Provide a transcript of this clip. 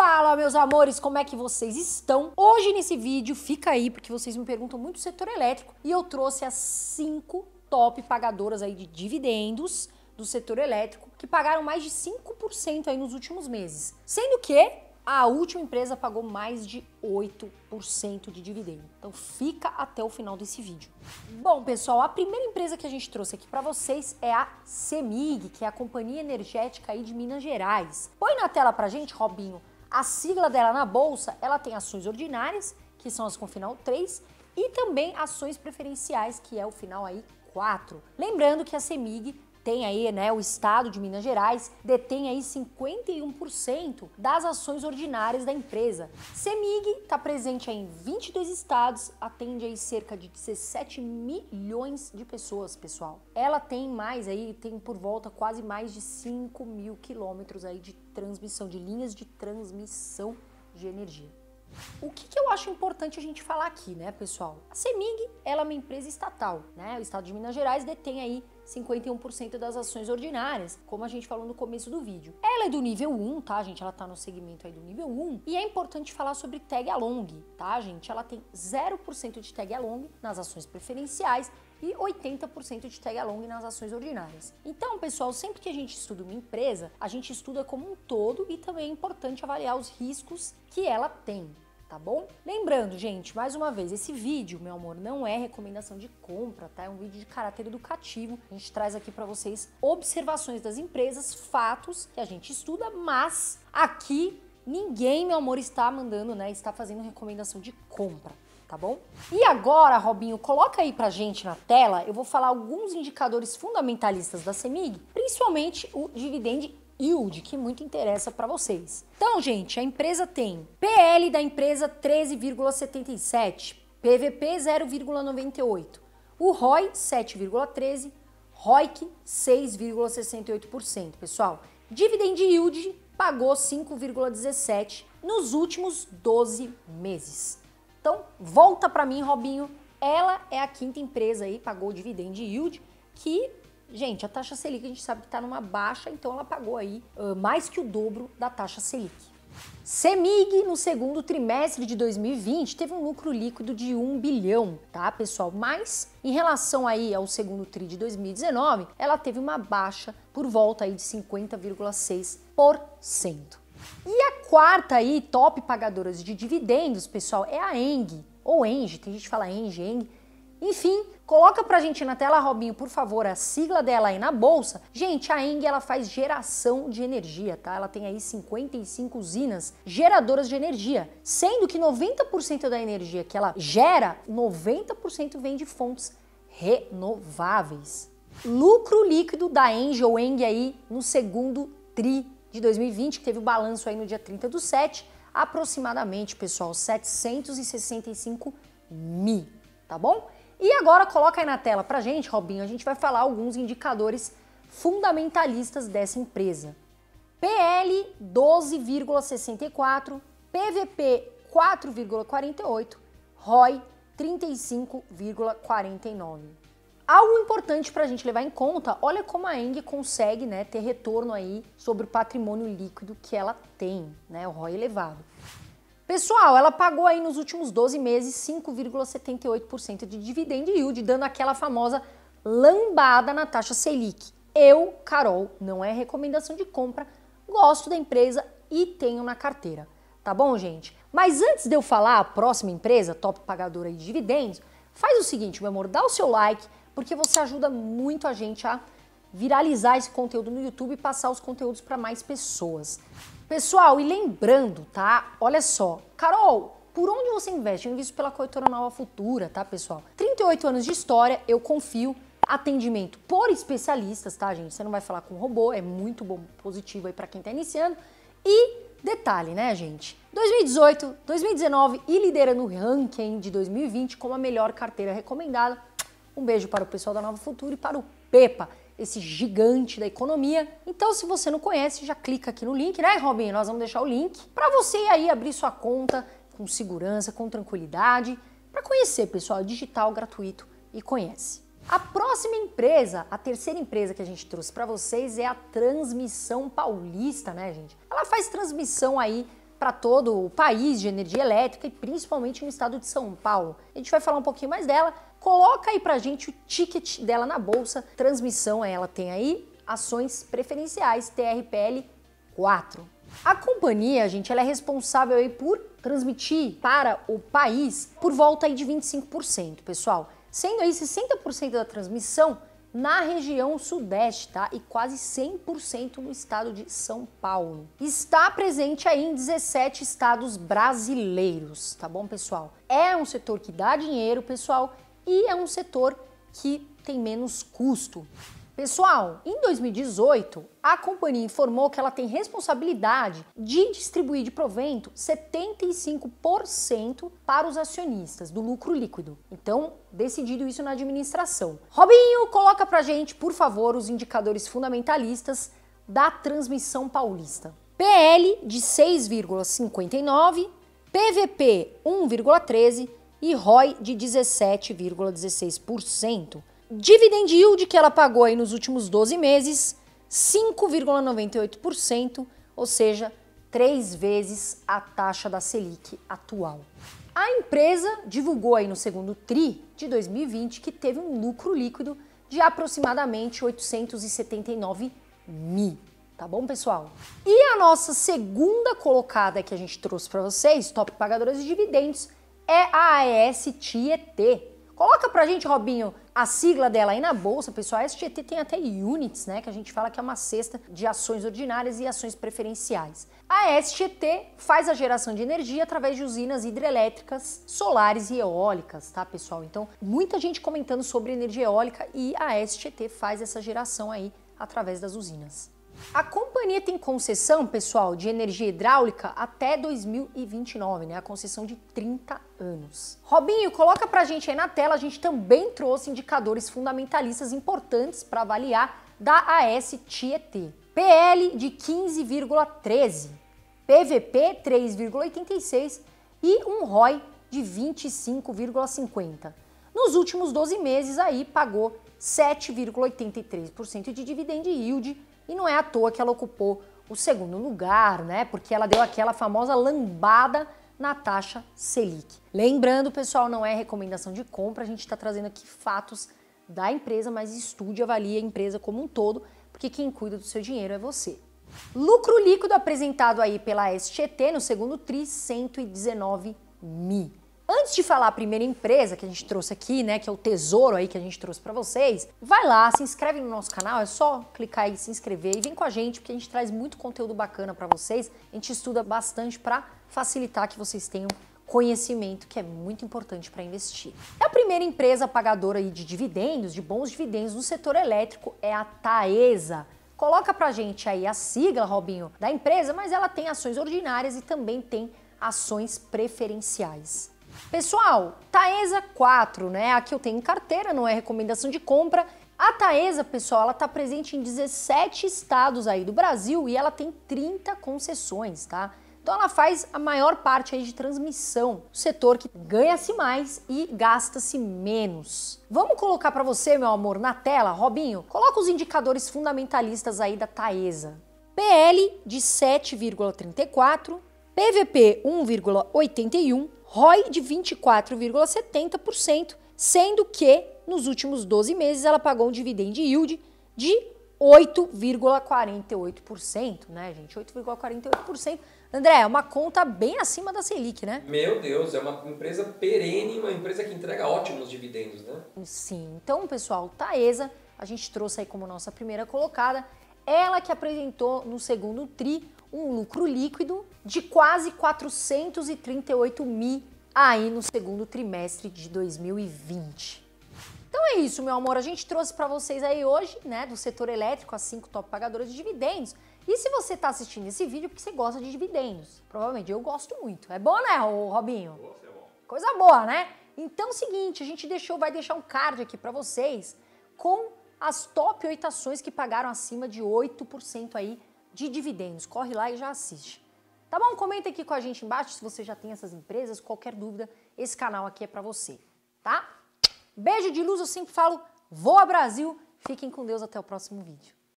Fala, meus amores, como é que vocês estão? Hoje nesse vídeo, fica aí, porque vocês me perguntam muito do setor elétrico e eu trouxe as cinco top pagadoras aí de dividendos do setor elétrico que pagaram mais de 5% aí nos últimos meses. Sendo que a última empresa pagou mais de 8% de dividendo. Então fica até o final desse vídeo. Bom, pessoal, a primeira empresa que a gente trouxe aqui para vocês é a CEMIG, que é a Companhia Energética aí de Minas Gerais. Põe na tela pra gente, Robinho, a sigla dela na bolsa, ela tem ações ordinárias, que são as com final 3, e também ações preferenciais, que é o final aí 4. Lembrando que a CEMIG tem aí, né, o estado de Minas Gerais detém aí 51% das ações ordinárias da empresa. CEMIG está presente em 22 estados, atende aí cerca de 17 milhões de pessoas, pessoal. Ela tem mais aí, tem por volta quase mais de 5 mil quilômetros aí de transmissão, de linhas de transmissão de energia. O que, que, eu acho importante a gente falar aqui, né, pessoal? A CEMIG ela é uma empresa estatal, né? O Estado de Minas Gerais detém aí 51% das ações ordinárias, como a gente falou no começo do vídeo. Ela é do nível 1, tá, gente? Ela tá no segmento aí do nível 1. E é importante falar sobre tag along, tá, gente? Ela tem 0% de tag along nas ações preferenciais e 80% de tag along nas ações ordinárias. Então, pessoal, sempre que a gente estuda uma empresa, a gente estuda como um todo e também é importante avaliar os riscos que ela tem tá bom? Lembrando, gente, mais uma vez, esse vídeo, meu amor, não é recomendação de compra, tá? É um vídeo de caráter educativo. A gente traz aqui para vocês observações das empresas, fatos que a gente estuda, mas aqui ninguém, meu amor, está mandando, né? Está fazendo recomendação de compra tá bom? E agora, Robinho, coloca aí pra gente na tela, eu vou falar alguns indicadores fundamentalistas da CEMIG, principalmente o dividend yield, que muito interessa para vocês. Então, gente, a empresa tem PL da empresa 13,77, PVP 0,98, o ROI 7,13, ROIC 6,68%. Pessoal, dividend yield pagou 5,17 nos últimos 12 meses. Então, volta para mim, Robinho. Ela é a quinta empresa aí, pagou o dividend yield, que, gente, a taxa Selic a gente sabe que tá numa baixa, então ela pagou aí uh, mais que o dobro da taxa Selic. Semig, no segundo trimestre de 2020, teve um lucro líquido de 1 bilhão, tá, pessoal? Mas, em relação aí ao segundo tri de 2019, ela teve uma baixa por volta aí de 50,6%. E a quarta aí, top pagadoras de dividendos, pessoal, é a Eng, ou Eng, tem gente que fala Eng, Eng. Enfim, coloca pra gente na tela, Robinho, por favor, a sigla dela aí na bolsa. Gente, a Eng, ela faz geração de energia, tá? Ela tem aí 55 usinas geradoras de energia, sendo que 90% da energia que ela gera, 90% vem de fontes renováveis. Lucro líquido da Eng ou Eng aí no segundo tri de 2020, que teve o balanço aí no dia 30 do 7, aproximadamente, pessoal, 765 mi tá bom? E agora coloca aí na tela pra gente, Robinho, a gente vai falar alguns indicadores fundamentalistas dessa empresa. PL 12,64, PVP 4,48, ROI 35,49. Algo importante para a gente levar em conta, olha como a Eng consegue né, ter retorno aí sobre o patrimônio líquido que ela tem, né, o ROI elevado. Pessoal, ela pagou aí nos últimos 12 meses 5,78% de dividend yield, dando aquela famosa lambada na taxa Selic. Eu, Carol, não é recomendação de compra, gosto da empresa e tenho na carteira. Tá bom, gente? Mas antes de eu falar a próxima empresa, top pagadora de dividendos, faz o seguinte, meu amor, dá o seu like, porque você ajuda muito a gente a viralizar esse conteúdo no YouTube e passar os conteúdos para mais pessoas. Pessoal, e lembrando, tá? Olha só, Carol, por onde você investe? Eu invisto pela corretora Nova Futura, tá, pessoal? 38 anos de história, eu confio. Atendimento por especialistas, tá, gente? Você não vai falar com robô, é muito bom, positivo aí para quem tá iniciando. E detalhe, né, gente? 2018, 2019 e lidera no ranking de 2020 como a melhor carteira recomendada um beijo para o pessoal da Nova Futura e para o Pepa, esse gigante da economia. Então, se você não conhece, já clica aqui no link, né, Robin? Nós vamos deixar o link para você aí abrir sua conta com segurança, com tranquilidade, para conhecer, pessoal, é digital gratuito e conhece. A próxima empresa, a terceira empresa que a gente trouxe para vocês é a Transmissão Paulista, né, gente? Ela faz transmissão aí para todo o país de energia elétrica e principalmente no estado de São Paulo. A gente vai falar um pouquinho mais dela, Coloca aí pra gente o ticket dela na bolsa. Transmissão, ela tem aí ações preferenciais TRPL 4. A companhia, gente, ela é responsável aí por transmitir para o país por volta aí de 25%, pessoal. Sendo aí 60% da transmissão na região sudeste, tá? E quase 100% no estado de São Paulo. Está presente aí em 17 estados brasileiros, tá bom, pessoal? É um setor que dá dinheiro, pessoal, e é um setor que tem menos custo. Pessoal, em 2018, a companhia informou que ela tem responsabilidade de distribuir de provento 75% para os acionistas do lucro líquido. Então, decidido isso na administração. Robinho, coloca pra gente, por favor, os indicadores fundamentalistas da transmissão paulista. PL de 6,59, PVP 1,13, e ROI de 17,16%. Dividend yield que ela pagou aí nos últimos 12 meses, 5,98%, ou seja, três vezes a taxa da Selic atual. A empresa divulgou aí no segundo TRI de 2020 que teve um lucro líquido de aproximadamente 879 mil. Tá bom, pessoal? E a nossa segunda colocada que a gente trouxe para vocês, top pagadoras de dividendos, é a STET. Coloca pra gente, Robinho, a sigla dela aí na bolsa, pessoal. A STET tem até units, né? Que a gente fala que é uma cesta de ações ordinárias e ações preferenciais. A STET faz a geração de energia através de usinas hidrelétricas, solares e eólicas, tá, pessoal? Então, muita gente comentando sobre energia eólica e a STET faz essa geração aí através das usinas. A companhia tem concessão, pessoal, de energia hidráulica até 2029, né? A concessão de 30 anos. Robinho, coloca pra gente aí na tela, a gente também trouxe indicadores fundamentalistas importantes para avaliar da AS Tietê. PL de 15,13, PVP 3,86 e um ROI de 25,50. Nos últimos 12 meses aí pagou 7,83% de dividend yield e não é à toa que ela ocupou o segundo lugar, né? Porque ela deu aquela famosa lambada na taxa Selic. Lembrando, pessoal, não é recomendação de compra, a gente está trazendo aqui fatos da empresa, mas estude e avalie a empresa como um todo, porque quem cuida do seu dinheiro é você. Lucro líquido apresentado aí pela STT no segundo TRI, 119 mi. Antes de falar a primeira empresa que a gente trouxe aqui, né, que é o tesouro aí que a gente trouxe para vocês, vai lá, se inscreve no nosso canal, é só clicar aí, se inscrever e vem com a gente, porque a gente traz muito conteúdo bacana para vocês. A gente estuda bastante para facilitar que vocês tenham conhecimento que é muito importante para investir. A primeira empresa pagadora aí de dividendos, de bons dividendos no setor elétrico é a Taesa. Coloca pra gente aí a sigla, Robinho, da empresa, mas ela tem ações ordinárias e também tem ações preferenciais. Pessoal, Taesa 4, né? Aqui eu tenho em carteira, não é recomendação de compra. A Taesa, pessoal, ela está presente em 17 estados aí do Brasil e ela tem 30 concessões, tá? Então ela faz a maior parte aí de transmissão, o setor que ganha-se mais e gasta-se menos. Vamos colocar para você, meu amor, na tela, Robinho, coloca os indicadores fundamentalistas aí da Taesa. PL de 7,34, PVP 1,81%, ROI de 24,70%, sendo que nos últimos 12 meses ela pagou um dividend yield de 8,48%, né, gente? 8,48%. André, é uma conta bem acima da Selic, né? Meu Deus, é uma empresa perene, uma empresa que entrega ótimos dividendos, né? Sim. Então, pessoal, Taesa, a gente trouxe aí como nossa primeira colocada, ela que apresentou no segundo TRI um lucro líquido de quase 438 mil aí no segundo trimestre de 2020. Então é isso, meu amor. A gente trouxe para vocês aí hoje, né, do setor elétrico, as cinco top pagadoras de dividendos. E se você está assistindo esse vídeo é porque você gosta de dividendos, provavelmente eu gosto muito. É bom, né, Robinho? é bom. Coisa boa, né? Então, é o seguinte, a gente deixou, vai deixar um card aqui para vocês com as top 8 ações que pagaram acima de 8% aí de dividendos. Corre lá e já assiste. Tá bom? Comenta aqui com a gente embaixo se você já tem essas empresas. Qualquer dúvida, esse canal aqui é para você, tá? Beijo de luz, eu sempre falo, vou ao Brasil. Fiquem com Deus até o próximo vídeo.